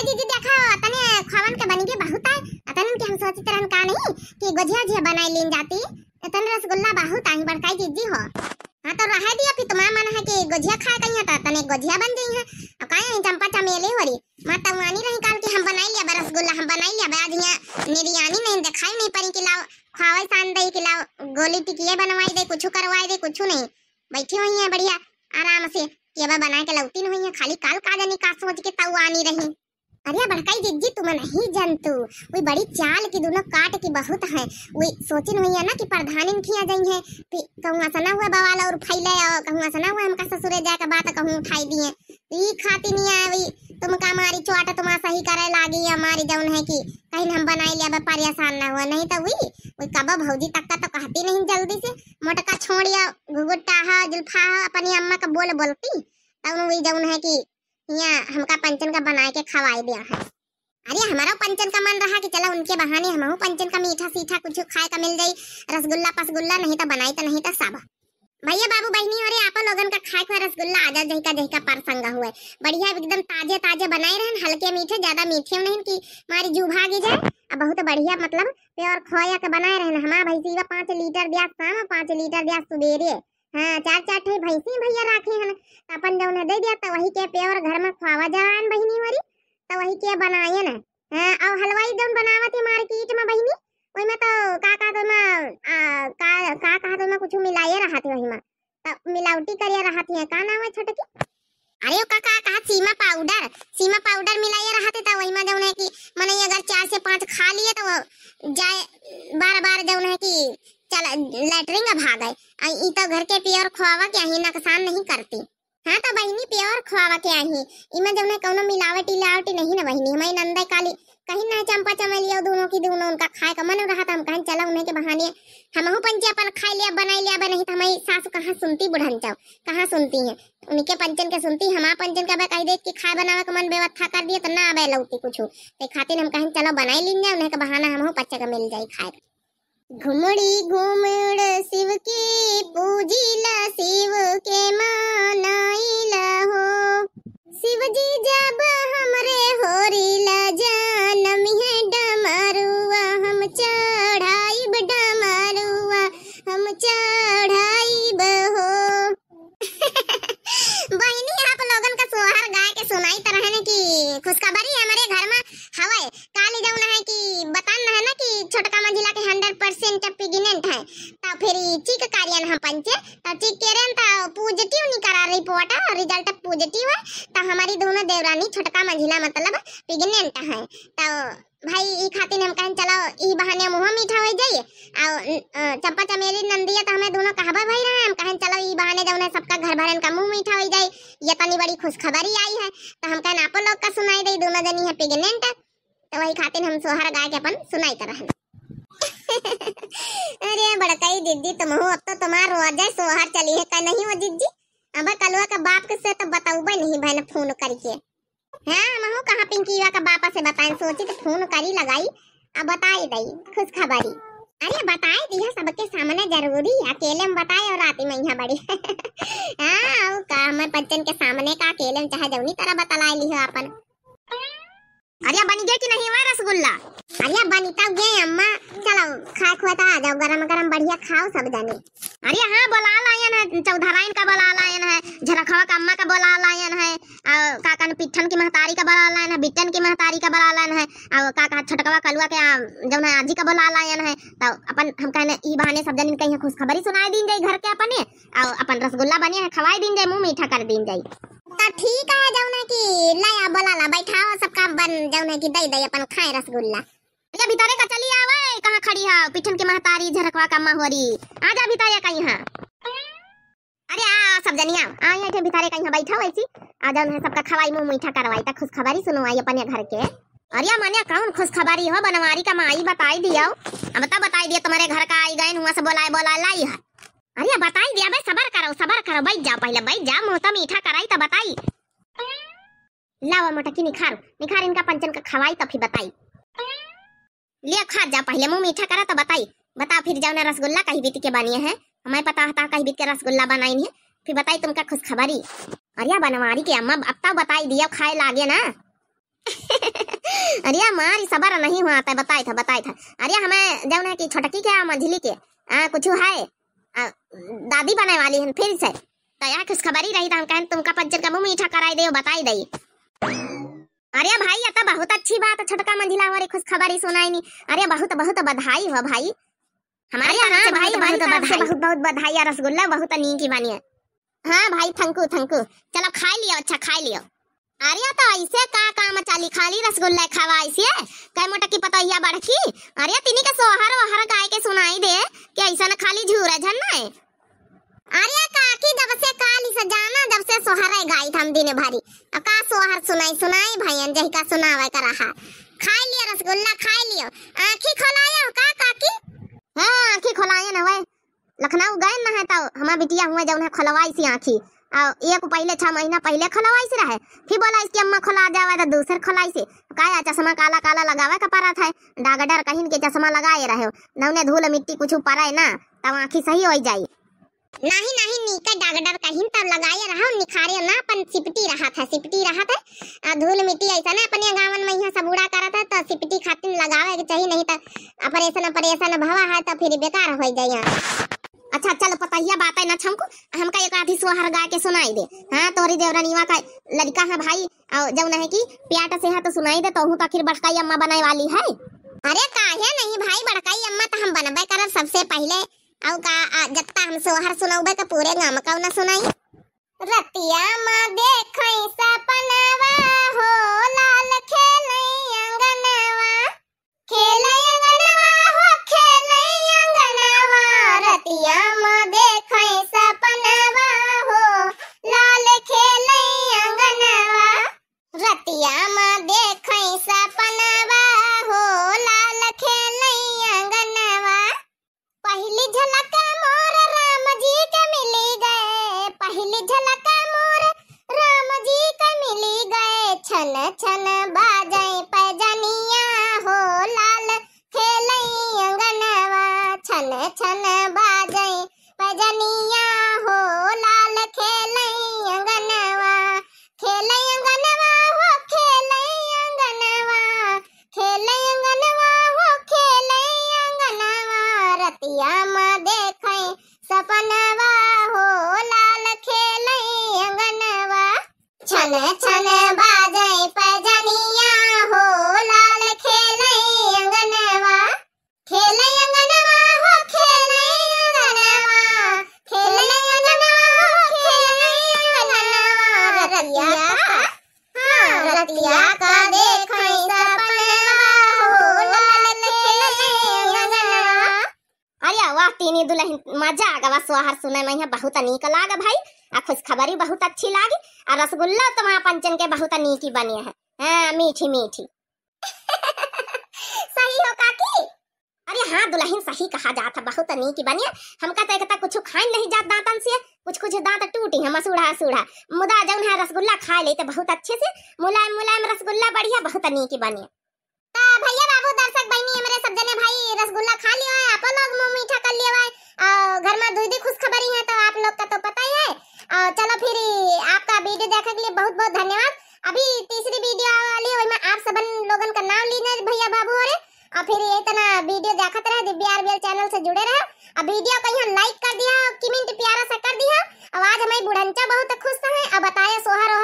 अरे दीदी देखो तने खवन के बनी के बहुत है तने के हम सोचित रहन का नहीं कि गजिया जिया बनाई लेन जाती तने रसगुल्ला बहुत आई बड़काई दीदी हो हां तो रह दिया फिर तुम्हारा मन है कि गजिया खाए कहीं तो तने गजिया बन गई है अब काहे चंपा चमेली होरी माता वानी रही काल की हम बनाई लिया रसगुल्ला हम बनाई लिया आज यहां मेरी आनी नहीं दिखाई तो नहीं पड़ी कि लाओ खावे सान दे कि लाओ गोली टिकिए बनवाई दे कुछ करवाई दे कुछ नहीं बैठी हुई है बढ़िया आराम से केवा बना के लौटी नहीं है खाली काल का जाने का सोच के तऊ आनी रही अरे बड़काई जी तुम नहीं जानतु वही बड़ी चाल की दोनों काट की बहुत है वही सोचिन हुई है ना कि प्रधान इन किया जाई है कहूँ ऐसा ना हुआ बवाल और फैले और कहूँ ऐसा ना हुआ हमका ससुरे जाए का बात कहूँ उठाई दिए तो ये खाती नहीं आए वही तुम का मारी चोट तुम सही करे लागी हमारी जौन है कि कहीं हम बनाई लिया व्यापारी आसान ना हुआ नहीं तो वही वही कब भौजी तक का तो कहती नहीं जल्दी से मोटका छोड़िया घुगुट्टा हा जुल्फा हा अपनी अम्मा का बोल बोलती तब वही जौन है कि यहाँ हमका पंचन का बना के खवाई दिया है अरे हमारा पंचन का मन रहा कि चलो उनके बहाने हम पंचन का मीठा सीठा कुछ खाए का मिल जाये रसगुल्ला पसगुल्ला नहीं तो बनाई तो नहीं तो सब भैया बाबू बहनी और आप लोगन का खाए खुआ रसगुल्ला आजा जही का जही का परसंग हुए बढ़िया एकदम ताजे ताजे बनाए रहे हल्के मीठे ज्यादा मीठे नहीं कि हमारी जू आगे जाए बहुत बढ़िया मतलब प्योर खोया के बनाए रहे हमारा भैंसी पाँच लीटर दिया शाम पाँच लीटर दिया सुबेरे हाँ चार चार ठे भैंसी भैया राखे हन अपन जौन दे दिया तो वही के पे घर में खुआवा जवान बहिनी हमारी तो वही के बनाए ना हाँ और हलवाई जौन बनावत है मार्केट में बहिनी ओई में तो का का तो में का का का तो में कुछ मिलाए रहा थी वही में तो मिलावटी करिए रहा थी का नाम है छोटे की अरे काका का सीमा पाउडर सीमा पाउडर मिलाए रहा थे तो वही में जौन है कि मैंने अगर चार से पांच खा लिए तो जाए बार बार जौन है कि चल लेटरिंग गए ई तो घर के प्योर खुआवा के आही नुकसान नहीं करती हाँ तो बहनी प्योर खुआवा के आही इमें जौने कोनो मिलावटी लावटी नहीं ना बहनी हमारी नंदे काली कहीं ना चंपा चमेलिया दोनों की दोनों उनका खाए का मन रहा था हम कहीं चला उन्हें के बहाने हम पंचे अपन खाई लिया बनाई लिया नहीं तो हमारी सास कहाँ सुनती बुढ़न जाओ कहाँ सुनती है उनके पंचन के सुनती हमारा पंचन का कहीं दे कि खाए बनावे का मन बेवस्था कर दिया तो ना आवे लौती कुछ तो खातिर हम कहीं चलो बनाई लीन जाए उन्हें का बहाना हम पच्चे का मिल जाए खाए घुमड़ी घुमड़ शिव की ला शिव के ला हो शिव जी जब हमरे होरीला जानम है डमरुआ हम चढ़ाई बड़ा बच्चे ठीक कह रहे हैं तो पॉजिटिव निकल रही पोटा रिजल्ट पॉजिटिव है तो हमारी दोनों देवरानी छोटका मंझिला मतलब प्रेग्नेंट है तो भाई ई खातिर हम कहन चलो ई बहाने मुंह मीठा हो जाइए और चंपा चमेली नंदिया तो हमें दोनों कहबा भाई रहे हम कहन चलो ई बहाने जौन है सबका घर भरन का मुंह मीठा हो जाए ये तनी तो बड़ी खुशखबरी आई है तो हम कहन आप लोग का सुनाई दे दोनों जनी है प्रेग्नेंट तो वही खातिर हम सोहर गाय के अपन सुनाई कर रहे हैं अरे बड़काई दीदी तुम हो अब तो तुम्हार रोजे सोहर चली है का नहीं हो दीदी अब कलवा का बाप के से तो बताऊ भाई नहीं भाई फोन करके हां महू कहां पिंकीवा का बापा से बताएं सोची तो फोन करी लगाई अब बताई दई खुश खबरी अरे बताए है सबके सामने जरूरी अकेले में बताए और आती मैं यहाँ बड़ी हाँ का मैं बच्चन के सामने का अकेले में चाहे जवनी तरह बतला ली हो अपन अरे बन गए कि नहीं हुआ रसगुल्ला अरे बनीता तो गए खाए खुआ तो आ जाओ गरम गरम बढ़िया खाओ सब जने अरे हाँ बोला लायन है चौधराइन का बोला लायन है झरखवा का अम्मा का बोला लायन है और काकन पिट्ठन की महतारी का बोला लायन है बिट्टन की महतारी का बोला लायन है और काका छोटकवा कलुआ के जो है आजी का बोला लायन है तो अपन हम कहने ई बहाने सब जने कहीं खुशखबरी सुनाए दिन जाए घर के अपने और अपन रसगुल्ला बने है खवाए दिन जाए मुँह मीठा कर दिन जाए तो ठीक है जो जौन की लाया बोला ला बैठाओ सबका बन जो जौन की दे दे अपन खाए रसगुल्ला भीतरे का चली आवा कहाँ खड़ी हो पिठन के महतारी झरकवा का महुरी आ जा भीताया का यहाँ अरे आ सब जनिया आ यहाँ के भीतारे का यहाँ बैठा वैसी आ जन है सबका खवाई मुंह मीठा करवाई तक खुश खबरी सुनो आई अपने घर के अरे मानिया कौन खुश खबरी हो बनवारी का माई बताई दिया अब तब बताई दिया तुम्हारे घर का आई गए हुआ से बोलाए बोला लाई है अरे बताई दिया भाई सबर करो सबर करो बैठ जाओ पहले बैठ जाओ मोहता तो मीठा कराई तो बताई लावा मोटा की निखार निखार इनका पंचन का खवाई तो फिर बताई ले खा जा पहले मुंह मीठा करा तो बताई बता फिर जाओ ना रसगुल्ला कहीं बीत के बनिए है हमें पता होता कहीं बीत के रसगुल्ला बनाई है फिर बताई तुमका खुशखबरी अरे बनवारी के अम्मा अब तो बताई दिया खाए लागे ना अरे मारी सबर नहीं हुआ था बताई था बताई था अरे हमें जाओ ना कि छोटकी के मंझली के आ, कुछ है आ, दादी बने वाली है फिर से तो यहाँ खुशखबरी रही था तो हम कहें तुमका पंचर का मुंह मीठा कराई दे बताई दई अरे भाई ये तो बहुत अच्छी बात है छोटका मंजिला वाले खुश खबर ही सुनाई नहीं अरे बहुत बहुत बधाई हो भाई हमारे यहाँ से हाँ भाई बहुत बधाई बहुत बहुत बधाई और रसगुल्ला बहुत नी की बानी है हाँ भाई थंकू थंकू चलो खा लियो अच्छा खा लियो अरे तो ऐसे का काम चाली खाली रसगुल्ला खावा ऐसे कई मोटा की पतैया बड़की अरे तिनी के सोहर वहर गाय के सुनाई दे कि ऐसा ना खाली झूरा झन ना है आर्या काकी आखी जब से काली सजाना जब से सोहरे गाई थम दिने भारी अका सोहर सुनाई सुनाई भाई अंजय का सुनावे कर रहा खाई लिया रसगुल्ला खाई लियो आंखी खोलाया का काकी हां आंखी खोलाया ना होए लखनऊ गए ना है तो हमार बिटिया हुआ जब उन्हें खोलवाई सी आंखी आ एक पहले छह महीना पहले खोलवाई से रहे फिर बोला इसकी अम्मा खोला जावे तो दूसर खोलाई से काया चश्मा काला काला लगावे का पारा था डागडर कहीं के चश्मा लगाए रहे नौने धूल मिट्टी कुछ पड़े ना तब आंखी सही हो जाई नाही नाही नीका डॉक्टर कहीं तब लगाए रहा निखारे ना अपन सिपटी रहा था सिपटी रहा था धूल मिट्टी ऐसा ना अपने गावन में यहाँ सब उड़ा करा था तो सिपटी खातिर लगावे के चाहिए नहीं तो ऑपरेशन ऑपरेशन भवा है तो फिर बेकार हो जाए अच्छा चलो पतहिया बात है ना छमको हमका एक आधी सोहर गा के सुनाई दे हाँ तोरी देवरानीवा का लड़का है भाई और जब नहीं कि प्याट से है तो सुनाई दे तो हूँ तो आखिर बड़काई अम्मा बनाए वाली है अरे काहे नहीं भाई बड़काई अम्मा तो हम बनबे कर सबसे पहले अव का जत्ता हम सोहर सुनाऊबे का पूरे गाम का ना सुनाई रतिया माँ देखई सा छन छन बा तीनी दुल्हन मजा आ गवा सोहर सुने में यह बहुत निक लाग भाई आ खुशखबरी बहुत अच्छी लागी आ रसगुल्ला तो वहाँ पंचन के बहुत ही बनी है हाँ मीठी मीठी सही हो काकी अरे हाँ दुल्हन सही कहा जाता बहुत ही बनी है हमका तो एकता कुछ खाए नहीं जात दांतन से कुछ कुछ दांत टूटी है मसूढ़ा सूढ़ा मुदा जौन है रसगुल्ला खा ले तो बहुत अच्छे से मुलायम मुलायम रसगुल्ला बढ़िया बहुत नीकी बनी है हाँ, भैया बाबू दर्शक बहनी हमरे सब जने भाई रसगुल्ला खा लियो है आप लोग मुंह मीठा कर लियो है घर में दूधी खुश खबरी है तो आप लोग का तो पता ही है चलो फिर आपका वीडियो देखने के लिए बहुत बहुत धन्यवाद अभी तीसरी वीडियो वाली वही में आप सब लोगन का नाम लीना भैया बाबू और और फिर ये वीडियो देखत रहे दिव्या चैनल से जुड़े रहे अब वीडियो कहीं लाइक कर दिया कमेंट प्यारा सा कर दिया आवाज हमारी बुढ़ंचा बहुत खुश है अब बताया सोहर